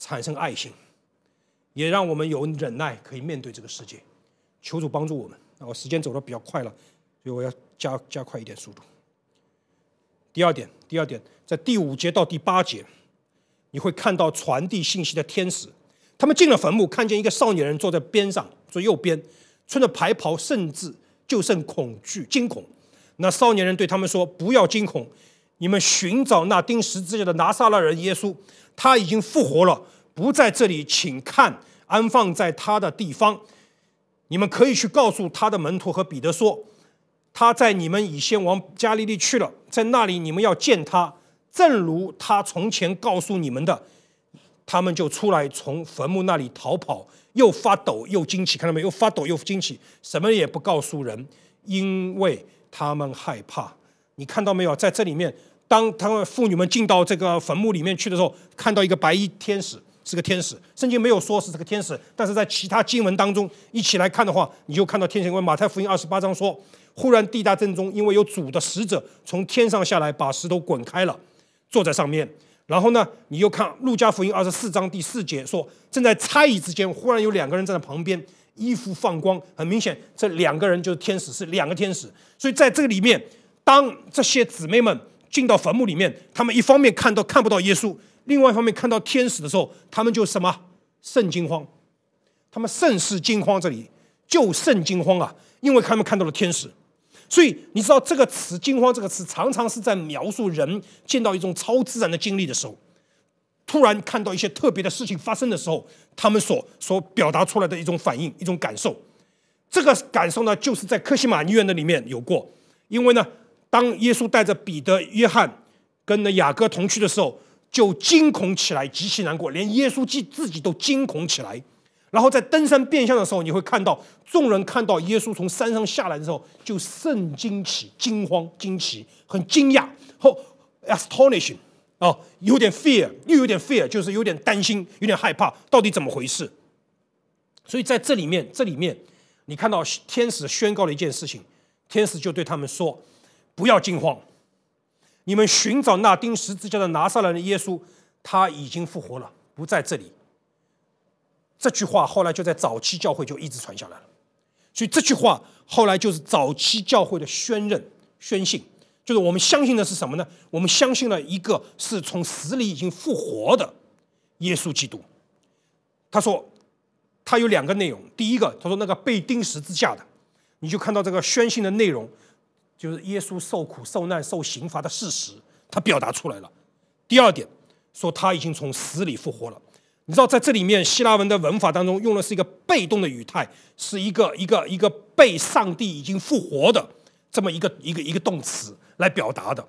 产生爱心，也让我们有忍耐可以面对这个世界。求主帮助我们。我时间走的比较快了。所以我要加加快一点速度。第二点，第二点，在第五节到第八节，你会看到传递信息的天使，他们进了坟墓，看见一个少年人坐在边上，坐右边，穿着白袍，甚至就剩恐惧、惊恐。那少年人对他们说：“不要惊恐，你们寻找那钉十字架的拿撒勒人耶稣，他已经复活了，不在这里，请看安放在他的地方。你们可以去告诉他的门徒和彼得说。”他在你们以先王加利利去了，在那里你们要见他。正如他从前告诉你们的，他们就出来从坟墓那里逃跑，又发抖又惊奇，看到没有？又发抖又惊奇，什么也不告诉人，因为他们害怕。你看到没有？在这里面，当他们妇女们进到这个坟墓里面去的时候，看到一个白衣天使，是个天使，圣经没有说是这个天使，但是在其他经文当中一起来看的话，你就看到天神官马太福音二十八章说。忽然地大震中，因为有主的使者从天上下来，把石头滚开了，坐在上面。然后呢，你又看《路加福音》二十四章第四节说：“正在猜疑之间，忽然有两个人站在旁边，衣服放光。很明显，这两个人就是天使，是两个天使。所以在这个里面，当这些姊妹们进到坟墓里面，他们一方面看到看不到耶稣，另外一方面看到天使的时候，他们就什么甚惊慌，他们甚是惊慌。这里就甚惊慌啊，因为他们看到了天使。”所以你知道这个词“惊慌”这个词，常常是在描述人见到一种超自然的经历的时候，突然看到一些特别的事情发生的时候，他们所所表达出来的一种反应、一种感受。这个感受呢，就是在科西玛医院的里面有过，因为呢，当耶稣带着彼得、约翰跟那雅各同去的时候，就惊恐起来，极其难过，连耶稣自自己都惊恐起来。然后在登山变相的时候，你会看到众人看到耶稣从山上下来的时候，就甚惊奇、惊慌、惊奇，很惊讶，后 astonishing 啊，有点 fear，又有点 fear，就是有点担心、有点害怕，到底怎么回事？所以在这里面，这里面你看到天使宣告了一件事情，天使就对他们说：“不要惊慌，你们寻找那钉十字架的拿上了的耶稣，他已经复活了，不在这里。”这句话后来就在早期教会就一直传下来了，所以这句话后来就是早期教会的宣认、宣信，就是我们相信的是什么呢？我们相信了一个是从死里已经复活的耶稣基督。他说，他有两个内容，第一个，他说那个被钉十字架的，你就看到这个宣信的内容，就是耶稣受苦、受难、受刑罚的事实，他表达出来了。第二点，说他已经从死里复活了。你知道，在这里面，希腊文的文法当中用的是一个被动的语态，是一个一个一个被上帝已经复活的这么一个一个一个动词来表达的。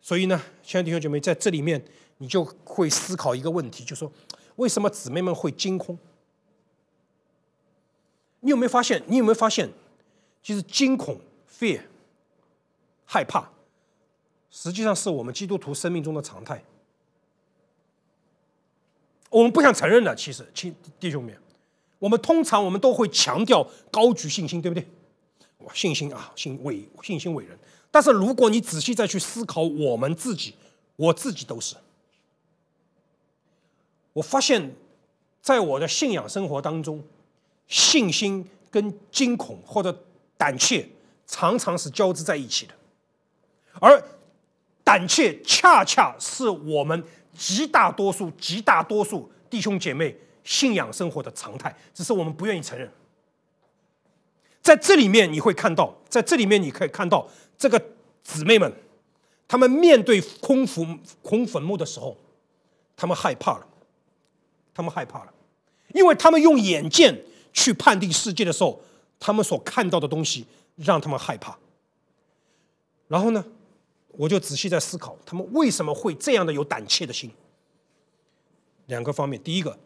所以呢，亲爱的弟兄姐妹，在这里面，你就会思考一个问题，就说为什么姊妹们会惊恐？你有没有发现？你有没有发现，其实惊恐、fear、害怕，实际上是我们基督徒生命中的常态。我们不想承认的，其实，亲弟兄们，我们通常我们都会强调高举信心，对不对？我信心啊，信伟信心伟人。但是如果你仔细再去思考我们自己，我自己都是，我发现在我的信仰生活当中，信心跟惊恐或者胆怯常常是交织在一起的，而胆怯恰恰是我们。极大多数、极大多数弟兄姐妹信仰生活的常态，只是我们不愿意承认。在这里面，你会看到，在这里面，你可以看到这个姊妹们，她们面对空坟、空坟墓的时候，她们害怕了，她们害怕了，因为她们用眼见去判定世界的时候，她们所看到的东西，让他们害怕。然后呢？我就仔细在思考，他们为什么会这样的有胆怯的心？两个方面，第一个，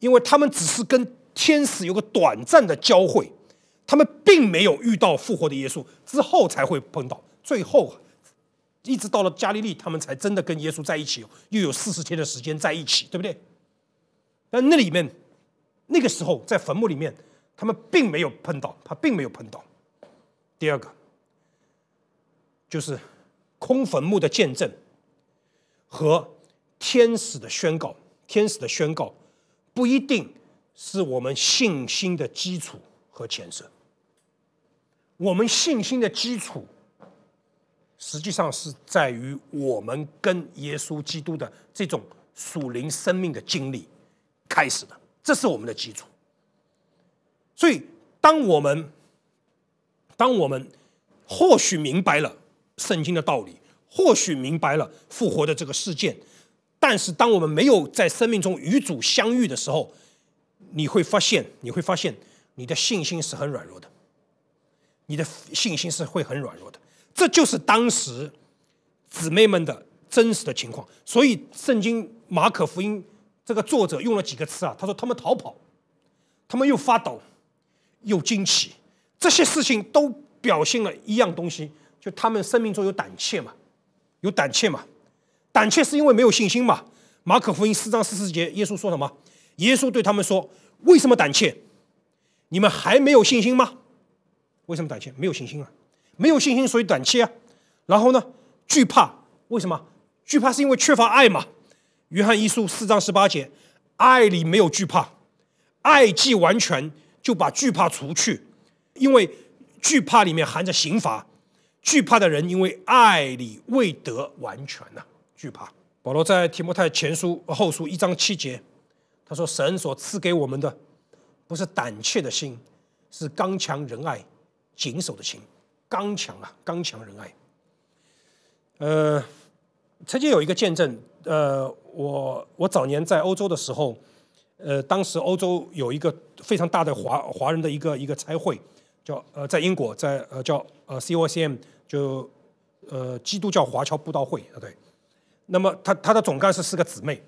因为他们只是跟天使有个短暂的交汇，他们并没有遇到复活的耶稣，之后才会碰到，最后一直到了加利利，他们才真的跟耶稣在一起，又有四十天的时间在一起，对不对？但那里面，那个时候在坟墓里面，他们并没有碰到，他并没有碰到。第二个，就是。空坟墓的见证和天使的宣告，天使的宣告不一定是我们信心的基础和前身。我们信心的基础实际上是在于我们跟耶稣基督的这种属灵生命的经历开始的，这是我们的基础。所以，当我们当我们或许明白了。圣经的道理或许明白了复活的这个事件，但是当我们没有在生命中与主相遇的时候，你会发现，你会发现你的信心是很软弱的，你的信心是会很软弱的。这就是当时姊妹们的真实的情况。所以，圣经马可福音这个作者用了几个词啊？他说他们逃跑，他们又发抖，又惊奇，这些事情都表现了一样东西。就他们生命中有胆怯嘛，有胆怯嘛，胆怯是因为没有信心嘛。马可福音四章四十节，耶稣说什么？耶稣对他们说：“为什么胆怯？你们还没有信心吗？为什么胆怯？没有信心啊！没有信心所以胆怯啊。然后呢，惧怕？为什么？惧怕是因为缺乏爱嘛。约翰一书四章十八节，爱里没有惧怕，爱既完全，就把惧怕除去，因为惧怕里面含着刑罚。”惧怕的人，因为爱里未得完全呐，惧怕。保罗在提摩太前书后书一章七节，他说：“神所赐给我们的，不是胆怯的心，是刚强仁爱谨守的心。刚强啊，刚强仁爱。”呃，曾经有一个见证，呃，我我早年在欧洲的时候，呃，当时欧洲有一个非常大的华华人的一个一个差会。叫呃，在英国，在呃叫呃 C O C M，就呃基督教华侨布道会啊，对。那么他他的总干事是个姊妹，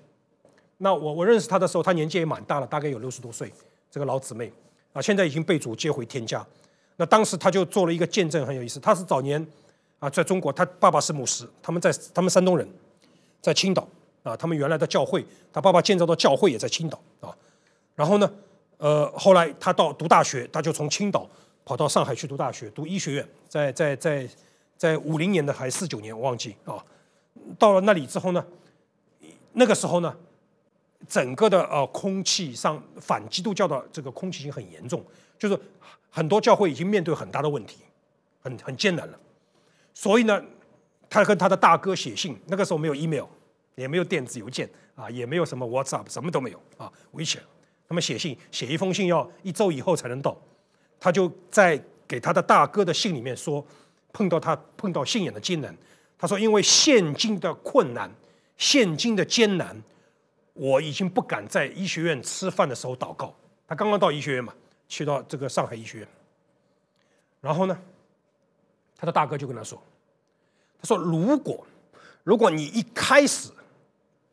那我我认识他的时候，他年纪也蛮大了，大概有六十多岁，这个老姊妹啊，现在已经被主接回天家。那当时他就做了一个见证，很有意思。他是早年啊，在中国，他爸爸是牧师，他们在他们山东人，在青岛啊，他们原来的教会，他爸爸建造的教会也在青岛啊。然后呢，呃，后来他到读大学，他就从青岛。跑到上海去读大学，读医学院，在在在，在五零年的还是四九年，我忘记啊。到了那里之后呢，那个时候呢，整个的呃空气上反基督教的这个空气已经很严重，就是很多教会已经面对很大的问题，很很艰难了。所以呢，他跟他的大哥写信，那个时候没有 email，也没有电子邮件啊，也没有什么 WhatsApp，什么都没有啊，危险。他们写信，写一封信要一周以后才能到。他就在给他的大哥的信里面说，碰到他碰到信仰的艰难，他说因为现今的困难，现今的艰难，我已经不敢在医学院吃饭的时候祷告。他刚刚到医学院嘛，去到这个上海医学院，然后呢，他的大哥就跟他说，他说如果如果你一开始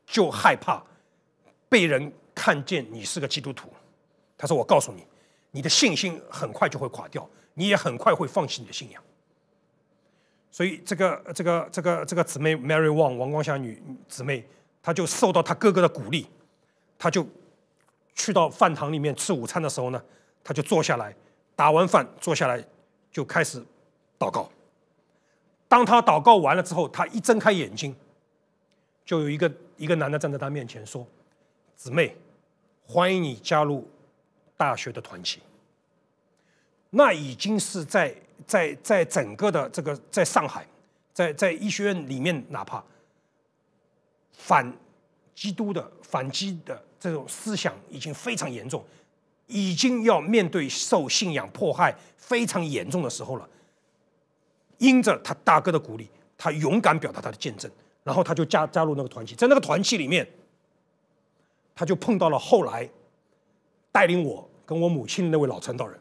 就害怕被人看见你是个基督徒，他说我告诉你。你的信心很快就会垮掉，你也很快会放弃你的信仰。所以，这个这个这个这个姊妹 Mary Wang 王光霞女姊妹，她就受到她哥哥的鼓励，她就去到饭堂里面吃午餐的时候呢，她就坐下来，打完饭坐下来就开始祷告。当她祷告完了之后，她一睁开眼睛，就有一个一个男的站在她面前说：“姊妹，欢迎你加入。”大学的团契，那已经是在在在整个的这个在上海，在在医学院里面，哪怕反基督的反击的这种思想已经非常严重，已经要面对受信仰迫害非常严重的时候了。因着他大哥的鼓励，他勇敢表达他的见证，然后他就加加入那个团体，在那个团体里面，他就碰到了后来带领我。跟我母亲那位老传道人，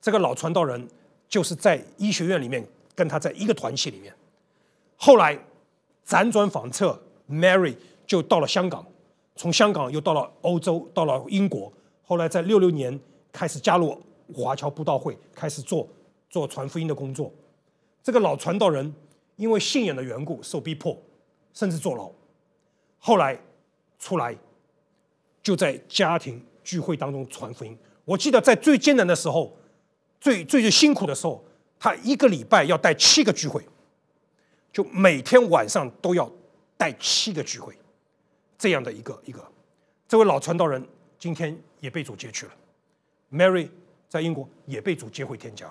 这个老传道人就是在医学院里面跟他在一个团系里面。后来辗转反侧 m a r y 就到了香港，从香港又到了欧洲，到了英国。后来在六六年开始加入华侨布道会，开始做做传福音的工作。这个老传道人因为信仰的缘故受逼迫，甚至坐牢。后来出来就在家庭。聚会当中传福音，我记得在最艰难的时候，最最最辛苦的时候，他一个礼拜要带七个聚会，就每天晚上都要带七个聚会，这样的一个一个，这位老传道人今天也被主接去了。Mary 在英国也被主接回天家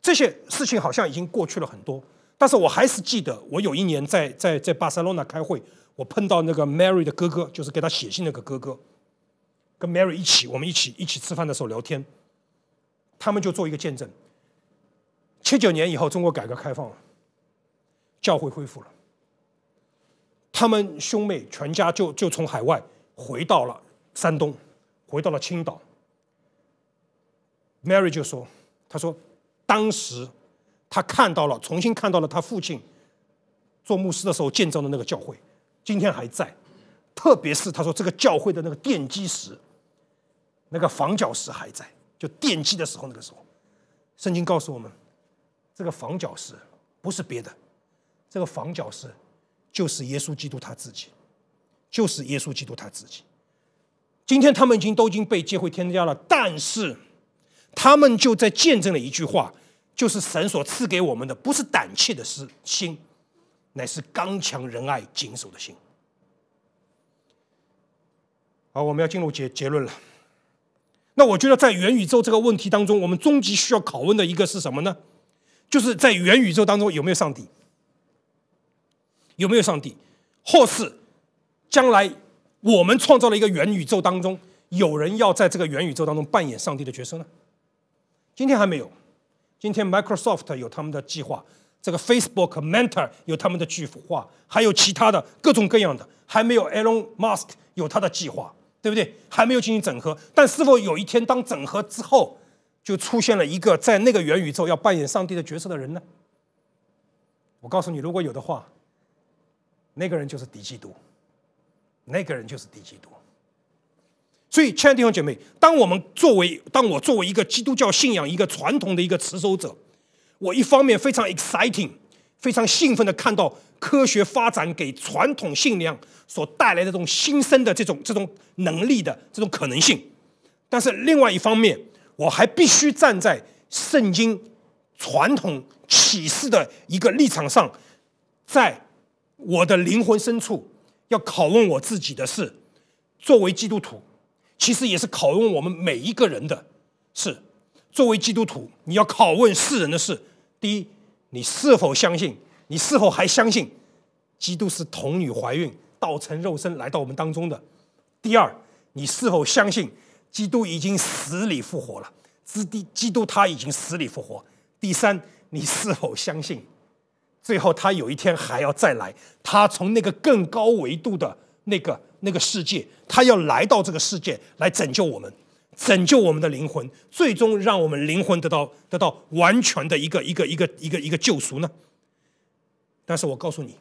这些事情好像已经过去了很多，但是我还是记得，我有一年在在在巴塞罗那开会，我碰到那个 Mary 的哥哥，就是给他写信那个哥哥。跟 Mary 一起，我们一起一起吃饭的时候聊天，他们就做一个见证。七九年以后，中国改革开放了，教会恢复了，他们兄妹全家就就从海外回到了山东，回到了青岛。Mary 就说：“他说当时他看到了，重新看到了他父亲做牧师的时候建造的那个教会，今天还在。”特别是他说这个教会的那个奠基石，那个房角石还在，就奠基的时候那个时候，圣经告诉我们，这个房角石不是别的，这个房角石就是耶稣基督他自己，就是耶稣基督他自己。今天他们已经都已经被教会添加了，但是他们就在见证了一句话，就是神所赐给我们的不是胆怯的心，乃是刚强仁爱谨守的心。好，我们要进入结结论了。那我觉得在元宇宙这个问题当中，我们终极需要拷问的一个是什么呢？就是在元宇宙当中有没有上帝？有没有上帝？或是将来我们创造了一个元宇宙当中，有人要在这个元宇宙当中扮演上帝的角色呢？今天还没有。今天 Microsoft 有他们的计划，这个 Facebook、m e n t o r 有他们的计划，还有其他的各种各样的，还没有 Elon Musk 有他的计划。对不对？还没有进行整合，但是否有一天当整合之后，就出现了一个在那个元宇宙要扮演上帝的角色的人呢？我告诉你，如果有的话，那个人就是敌基督，那个人就是敌基督。所以，亲爱的弟兄姐妹，当我们作为，当我作为一个基督教信仰、一个传统的一个持守者，我一方面非常 exciting，非常兴奋的看到。科学发展给传统信仰所带来的这种新生的这种这种能力的这种可能性，但是另外一方面，我还必须站在圣经、传统、启示的一个立场上，在我的灵魂深处要拷问我自己的事。作为基督徒，其实也是拷问我们每一个人的事。作为基督徒，你要拷问世人的事：第一，你是否相信？你是否还相信，基督是童女怀孕道成肉身来到我们当中的？第二，你是否相信基督已经死里复活了？第，基督他已经死里复活。第三，你是否相信，最后他有一天还要再来？他从那个更高维度的那个那个世界，他要来到这个世界来拯救我们，拯救我们的灵魂，最终让我们灵魂得到得到完全的一个一个一个一个一个救赎呢？但是我告诉你，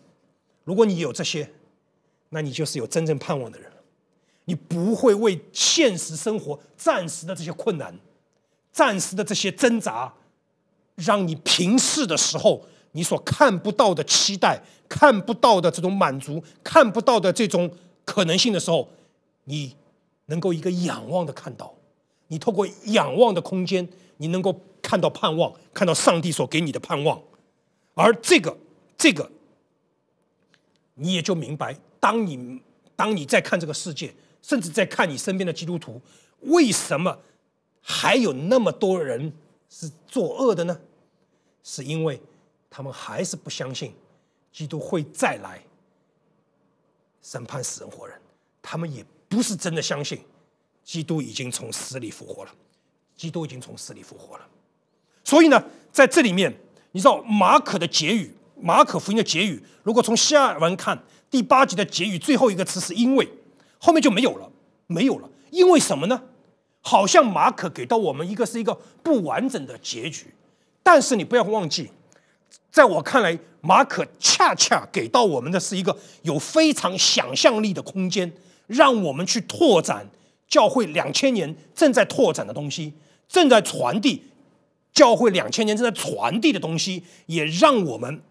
如果你有这些，那你就是有真正盼望的人了。你不会为现实生活暂时的这些困难、暂时的这些挣扎，让你平视的时候，你所看不到的期待、看不到的这种满足、看不到的这种可能性的时候，你能够一个仰望的看到，你透过仰望的空间，你能够看到盼望，看到上帝所给你的盼望，而这个。这个，你也就明白，当你当你在看这个世界，甚至在看你身边的基督徒，为什么还有那么多人是作恶的呢？是因为他们还是不相信基督会再来审判死人活人，他们也不是真的相信基督已经从死里复活了。基督已经从死里复活了，所以呢，在这里面，你知道马可的结语。马可福音的结语，如果从希文看第八节的结语，最后一个词是“因为”，后面就没有了，没有了。因为什么呢？好像马可给到我们一个是一个不完整的结局。但是你不要忘记，在我看来，马可恰恰给到我们的是一个有非常想象力的空间，让我们去拓展教会两千年正在拓展的东西，正在传递教会两千年正在传递的东西，也让我们。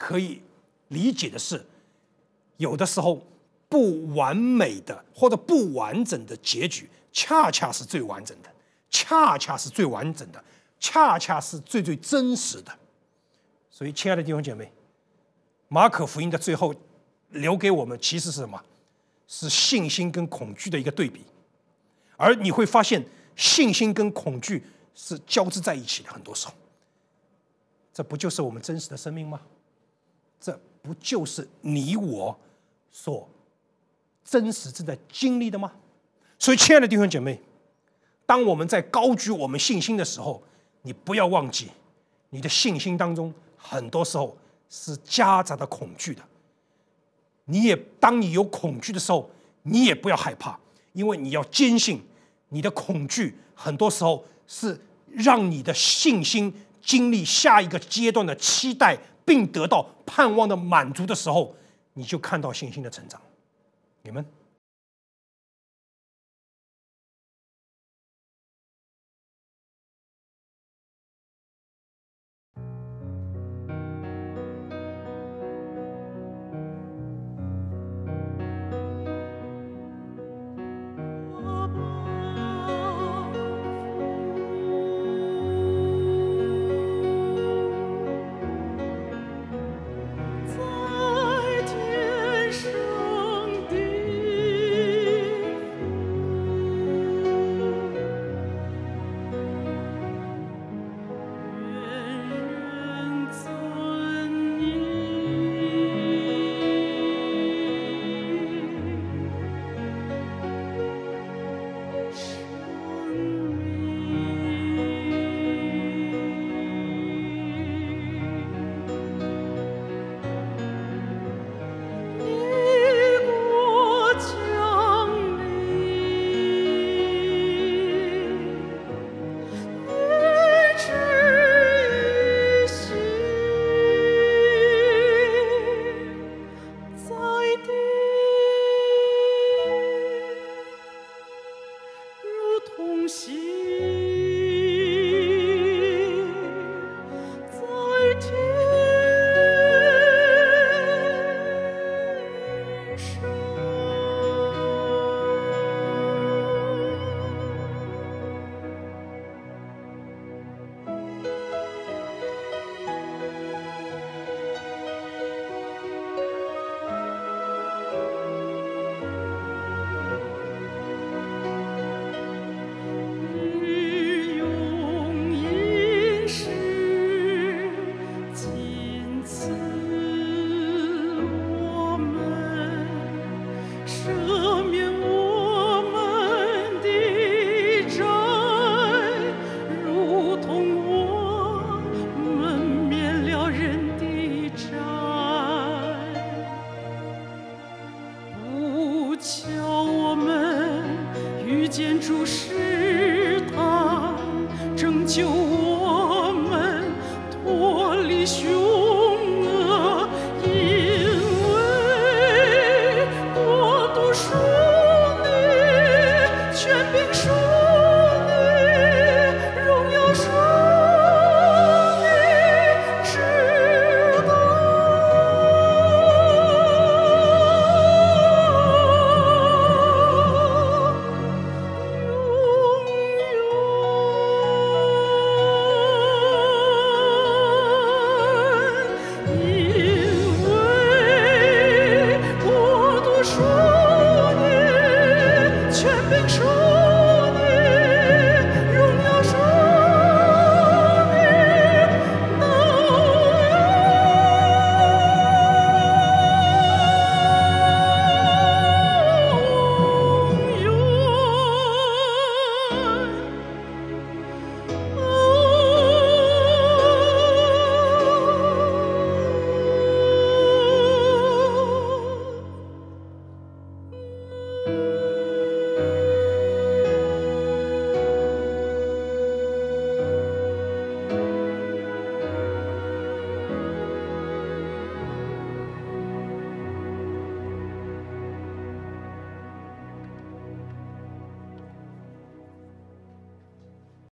可以理解的是，有的时候不完美的或者不完整的结局，恰恰是最完整的，恰恰是最完整的，恰恰是最最真实的。所以，亲爱的弟兄姐妹，马可福音的最后留给我们其实是什么？是信心跟恐惧的一个对比。而你会发现，信心跟恐惧是交织在一起的很多时候。这不就是我们真实的生命吗？这不就是你我所真实正在经历的吗？所以，亲爱的弟兄姐妹，当我们在高举我们信心的时候，你不要忘记，你的信心当中很多时候是夹杂着恐惧的。你也当你有恐惧的时候，你也不要害怕，因为你要坚信，你的恐惧很多时候是让你的信心经历下一个阶段的期待。并得到盼望的满足的时候，你就看到信心的成长。你们。